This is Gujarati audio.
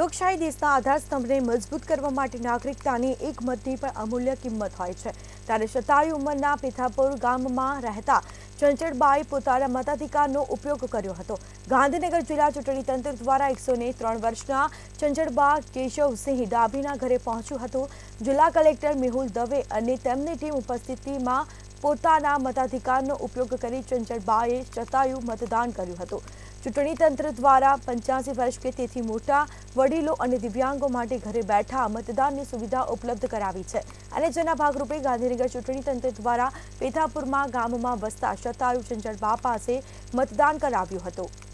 લોકશાહી દીસ્તા આધાર સ્તંભને મજબૂત કરવા માટે નાગરિકતાને એક મધ્ય પર અમૂલ્ય કિંમત હોય છે ત્યારે 72 ઉંમરના પીઠાપુર ગામમાં રહેતા ચંછડભાઈ પોતારા મત અધિકારનો ઉપયોગ કર્યો હતો ગાંધીનગર જિલ્લા ચૂંટણી તંત્ર દ્વારા 103 વર્ષના ચંછડબા કેશવસિંહ દાબીના ઘરે પહોંચુ હતો જિલ્લા કલેક્ટર મેહુલ દવે અને તેમની ટીમની ટીમ ઉપસ્થિતિમાં પોતાના મત અધિકારનો ઉપયોગ કરી ચંજરબાએ સતાયુ મતદાન કર્યું હતું ચૂંટણી તંત્ર દ્વારા 85 વર્ષ કે તેથી મોટા વડીલો અને દિવ્યાંગો માટે ઘરે બેઠા મતદારની સુવિધા ઉપલબ્ધ કરાવી છે અને જના ભાગરૂપે ગાંધીનગર ચૂંટણી તંત્ર દ્વારા પેઠાપુર માં ગામમાં વસતા સતાયુ ચંજરબા પાસે મતદાન કરાવ્યું હતું